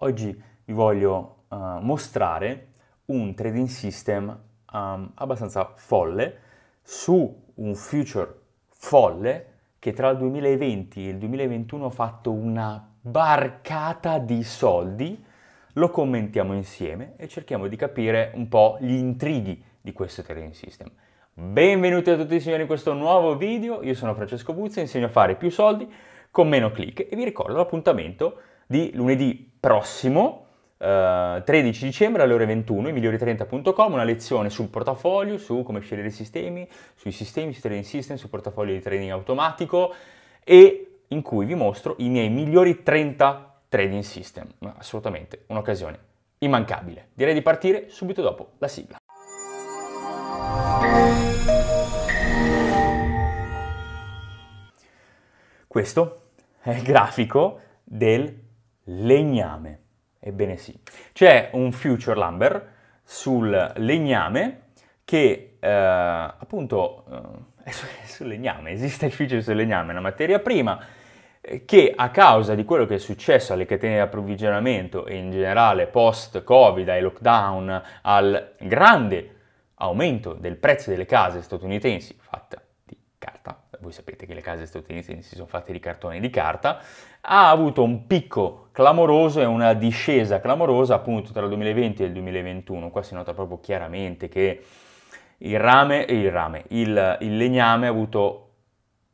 Oggi vi voglio uh, mostrare un trading system um, abbastanza folle su un future folle che tra il 2020 e il 2021 ha fatto una barcata di soldi. Lo commentiamo insieme e cerchiamo di capire un po' gli intrighi di questo trading system. Benvenuti a tutti signori in questo nuovo video, io sono Francesco Buzzi, insegno a fare più soldi con meno click e vi ricordo l'appuntamento di lunedì prossimo, eh, 13 dicembre alle ore 21, migliori30.com, una lezione sul portafoglio, su come scegliere i sistemi, sui sistemi, su trading system, sul portafoglio di trading automatico e in cui vi mostro i miei migliori 30 trading system. Assolutamente un'occasione immancabile. Direi di partire subito dopo la sigla. Questo è il grafico del legname. Ebbene sì, c'è un future lumber sul legname che eh, appunto eh, è sul legname, esiste il future sul legname, una materia prima eh, che a causa di quello che è successo alle catene di approvvigionamento e in generale post-Covid, e lockdown, al grande aumento del prezzo delle case statunitensi fatta di carta voi sapete che le case statunitensi si sono fatte di cartone di carta, ha avuto un picco clamoroso e una discesa clamorosa appunto tra il 2020 e il 2021. Qua si nota proprio chiaramente che il rame, il, rame, il, il legname ha avuto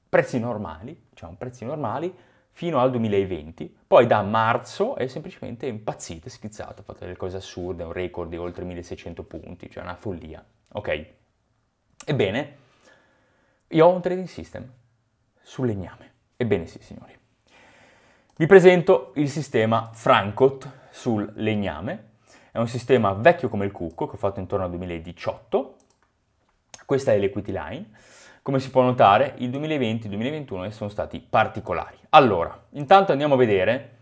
prezzi normali, cioè prezzi normali, fino al 2020, poi da marzo è semplicemente impazzito, schizzato, ha fatto delle cose assurde, un record di oltre 1600 punti, cioè una follia, ok? Ebbene, io ho un trading system sul legname. Ebbene sì, signori. Vi presento il sistema Francot sul legname. È un sistema vecchio come il cucco che ho fatto intorno al 2018. Questa è l'equity line. Come si può notare, il 2020 e il 2021 sono stati particolari. Allora, intanto andiamo a vedere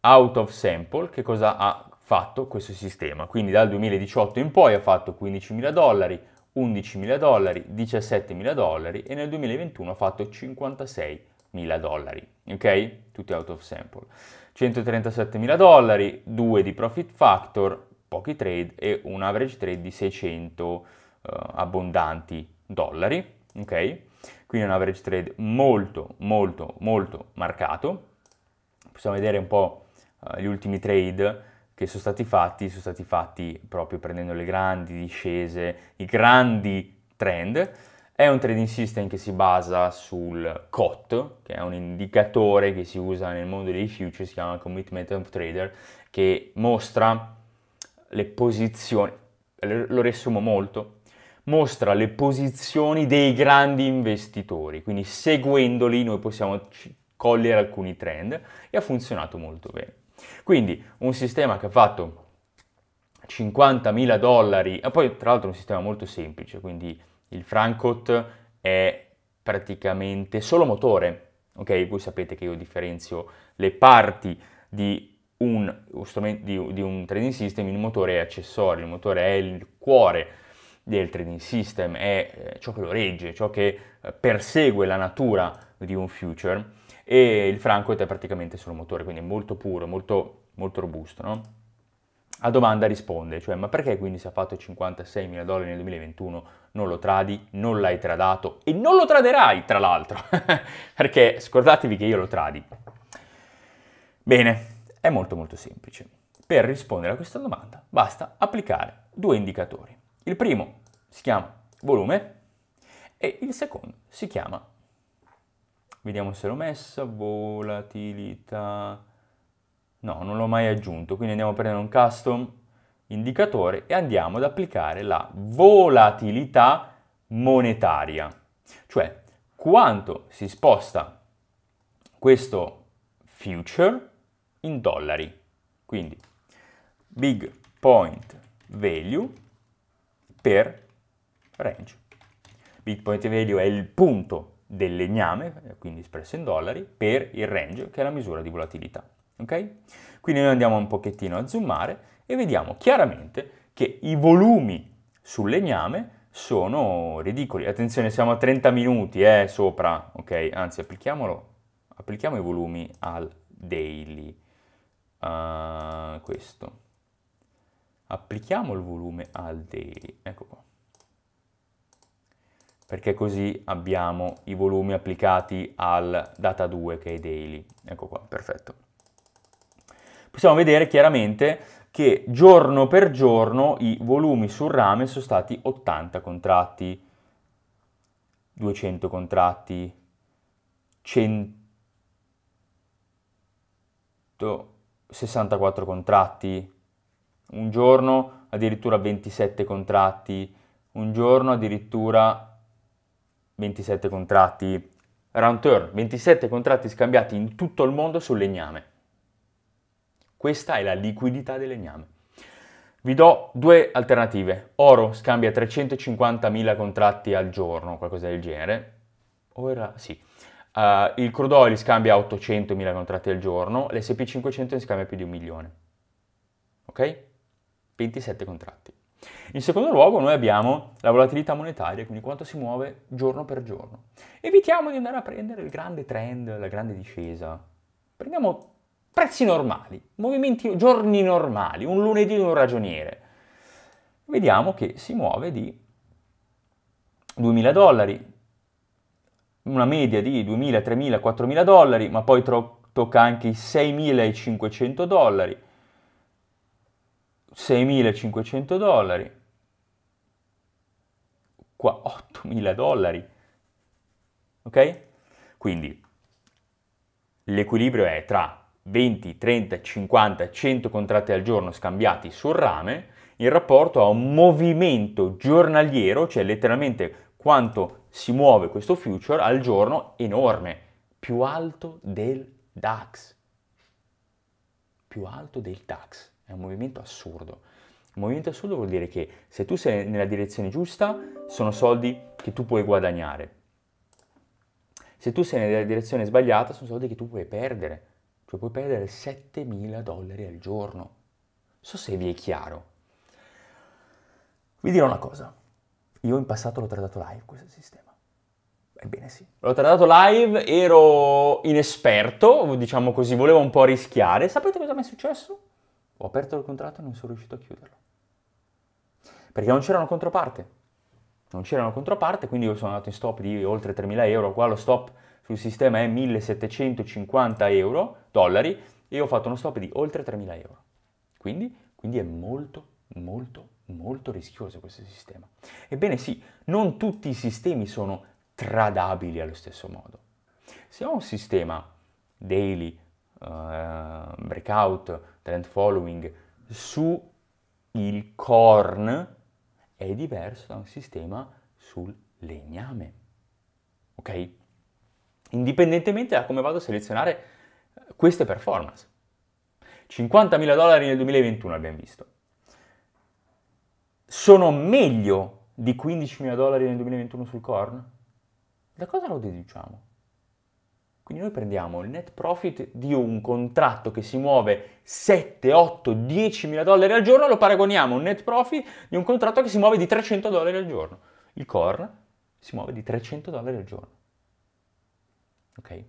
out of sample che cosa ha fatto questo sistema. Quindi dal 2018 in poi ha fatto 15.000 dollari, 11.000 dollari, 17.000 dollari e nel 2021 ha fatto 56.000 dollari, ok? Tutti out of sample. 137.000 dollari, 2 di profit factor, pochi trade e un average trade di 600 eh, abbondanti dollari, ok? Quindi un average trade molto, molto, molto marcato. Possiamo vedere un po' eh, gli ultimi trade che sono stati fatti, sono stati fatti proprio prendendo le grandi discese, i grandi trend. È un trading system che si basa sul COT, che è un indicatore che si usa nel mondo dei futures, si chiama Commitment of Trader, che mostra le posizioni, lo riassumo molto, mostra le posizioni dei grandi investitori, quindi seguendoli noi possiamo cogliere alcuni trend e ha funzionato molto bene. Quindi un sistema che ha fatto 50.000 dollari, e poi tra l'altro è un sistema molto semplice, quindi il Francot è praticamente solo motore, ok? Voi sapete che io differenzio le parti di un, di, di un trading system, il motore è accessorio, il motore è il cuore del trading system, è eh, ciò che lo regge, ciò che eh, persegue la natura di un future e il Francoit è praticamente solo motore, quindi è molto puro, molto, molto robusto. No? A domanda risponde, cioè ma perché quindi se ha fatto 56 mila dollari nel 2021 non lo tradi, non l'hai tradato e non lo traderai tra l'altro, perché scordatevi che io lo tradi. Bene, è molto molto semplice. Per rispondere a questa domanda basta applicare due indicatori. Il primo si chiama volume e il secondo si chiama Vediamo se l'ho messa, volatilità, no, non l'ho mai aggiunto, quindi andiamo a prendere un custom indicatore e andiamo ad applicare la volatilità monetaria, cioè quanto si sposta questo future in dollari. Quindi big point value per range. Big point value è il punto del legname, quindi espresso in dollari, per il range, che è la misura di volatilità. Okay? Quindi noi andiamo un pochettino a zoomare e vediamo chiaramente che i volumi sul legname sono ridicoli. Attenzione, siamo a 30 minuti eh, sopra, ok? Anzi, applichiamolo, applichiamo i volumi al daily. Uh, questo. Applichiamo il volume al daily, ecco qua perché così abbiamo i volumi applicati al data 2 che è daily. Ecco qua, perfetto. Possiamo vedere chiaramente che giorno per giorno i volumi sul rame sono stati 80 contratti, 200 contratti, 164 contratti, un giorno addirittura 27 contratti, un giorno addirittura 27 contratti round turn, 27 contratti scambiati in tutto il mondo sul legname. Questa è la liquidità del legname. Vi do due alternative. Oro scambia 350.000 contratti al giorno, qualcosa del genere. Ora sì. Uh, il crude oil scambia 800.000 contratti al giorno, l'SP500 ne scambia più di un milione. Ok? 27 contratti. In secondo luogo noi abbiamo la volatilità monetaria, quindi quanto si muove giorno per giorno. Evitiamo di andare a prendere il grande trend, la grande discesa. Prendiamo prezzi normali, movimenti, giorni normali, un lunedì di un ragioniere. Vediamo che si muove di 2.000 dollari, una media di 2.000, 3.000, 4.000 dollari, ma poi tro- tocca anche i 6.500 dollari 6.500 dollari, qua 8.000 dollari, ok? Quindi l'equilibrio è tra 20, 30, 50, 100 contratti al giorno scambiati sul rame in rapporto a un movimento giornaliero, cioè letteralmente quanto si muove questo future al giorno enorme, più alto del DAX. Più alto del DAX. È un movimento assurdo. Un movimento assurdo vuol dire che se tu sei nella direzione giusta, sono soldi che tu puoi guadagnare. Se tu sei nella direzione sbagliata, sono soldi che tu puoi perdere. Cioè puoi perdere 7.000 dollari al giorno. so se vi è chiaro. Vi dirò una cosa. Io in passato l'ho trattato live questo sistema. Ebbene sì. L'ho trattato live, ero inesperto, diciamo così, volevo un po' rischiare. Sapete cosa mi è successo? Ho aperto il contratto e non sono riuscito a chiuderlo. Perché non c'erano controparte. Non c'erano controparte, quindi io sono andato in stop di oltre 3.000 euro. Qua lo stop sul sistema è 1.750 euro, dollari, e ho fatto uno stop di oltre 3.000 euro. Quindi, quindi è molto, molto, molto rischioso questo sistema. Ebbene sì, non tutti i sistemi sono tradabili allo stesso modo. Se ho un sistema daily, uh, breakout, trend following su il corn è diverso da un sistema sul legname. Ok? Indipendentemente da come vado a selezionare queste performance. 50.000 dollari nel 2021 abbiamo visto. Sono meglio di 15.000 dollari nel 2021 sul corn? Da cosa lo deduciamo? Quindi noi prendiamo il net profit di un contratto che si muove 7, 8, 10 mila dollari al giorno, lo paragoniamo a un net profit di un contratto che si muove di 300 dollari al giorno. Il corn si muove di 300 dollari al giorno. Ok?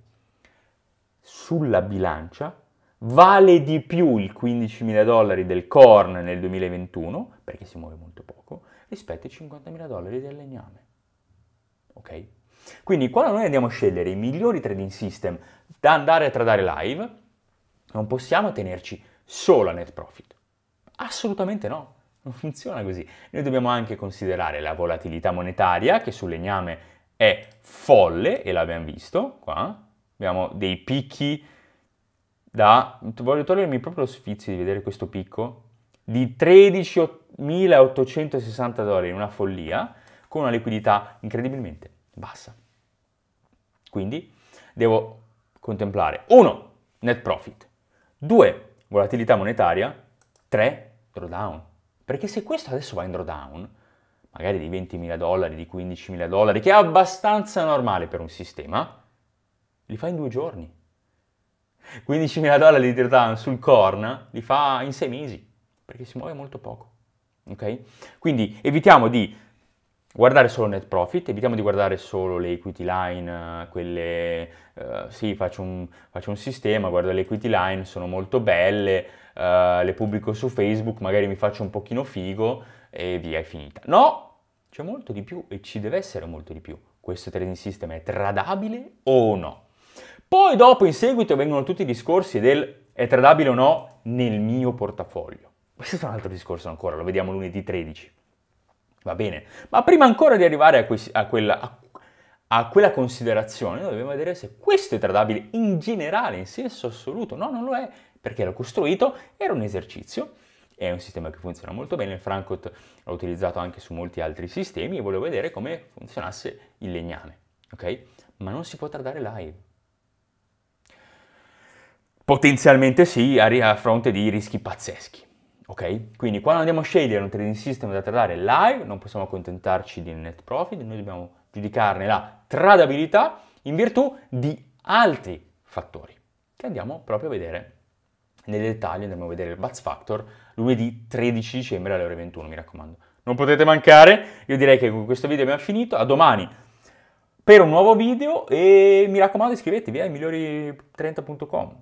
Sulla bilancia vale di più il 15 mila dollari del corn nel 2021, perché si muove molto poco, rispetto ai 50 mila dollari del legname. Ok? Quindi quando noi andiamo a scegliere i migliori trading system da andare a tradare live, non possiamo tenerci solo a net profit. Assolutamente no. Non funziona così. Noi dobbiamo anche considerare la volatilità monetaria che sul legname è folle e l'abbiamo visto qua. Abbiamo dei picchi da... Voglio togliermi proprio lo sfizio di vedere questo picco di 13.860 dollari, una follia, con una liquidità incredibilmente bassa. Quindi devo contemplare 1. net profit, 2. volatilità monetaria, 3. drawdown. Perché se questo adesso va in drawdown, magari di 20.000 dollari, di 15.000 dollari, che è abbastanza normale per un sistema, li fa in due giorni. 15.000 dollari di drawdown sul corn li fa in sei mesi, perché si muove molto poco. Ok? Quindi evitiamo di guardare solo net profit, evitiamo di guardare solo le equity line, eh, quelle, uh, sì faccio un, faccio un, sistema, guardo le equity line, sono molto belle, uh, le pubblico su Facebook, magari mi faccio un pochino figo e via è finita. No, c'è molto di più e ci deve essere molto di più. Questo trading system è tradabile o no? Poi dopo in seguito vengono tutti i discorsi del è tradabile o no nel mio portafoglio. Questo è un altro discorso ancora, lo vediamo lunedì 13. Va bene, ma prima ancora di arrivare a, que- a, quella, a, a quella, considerazione, noi dobbiamo vedere se questo è tradabile in generale, in senso assoluto. No, non lo è, perché l'ho costruito, era un esercizio, è un sistema che funziona molto bene, il Frankot l'ho utilizzato anche su molti altri sistemi e volevo vedere come funzionasse il legname, ok? Ma non si può tradare live. Potenzialmente sì, a fronte di rischi pazzeschi. Ok? Quindi quando andiamo a scegliere un trading system da tradare live, non possiamo accontentarci di net profit, noi dobbiamo giudicarne la tradabilità in virtù di altri fattori che andiamo proprio a vedere nel dettaglio, andremo a vedere il BATS Factor lunedì 13 dicembre alle ore 21, mi raccomando. Non potete mancare, io direi che con questo video abbiamo finito, a domani per un nuovo video e mi raccomando iscrivetevi a migliori30.com.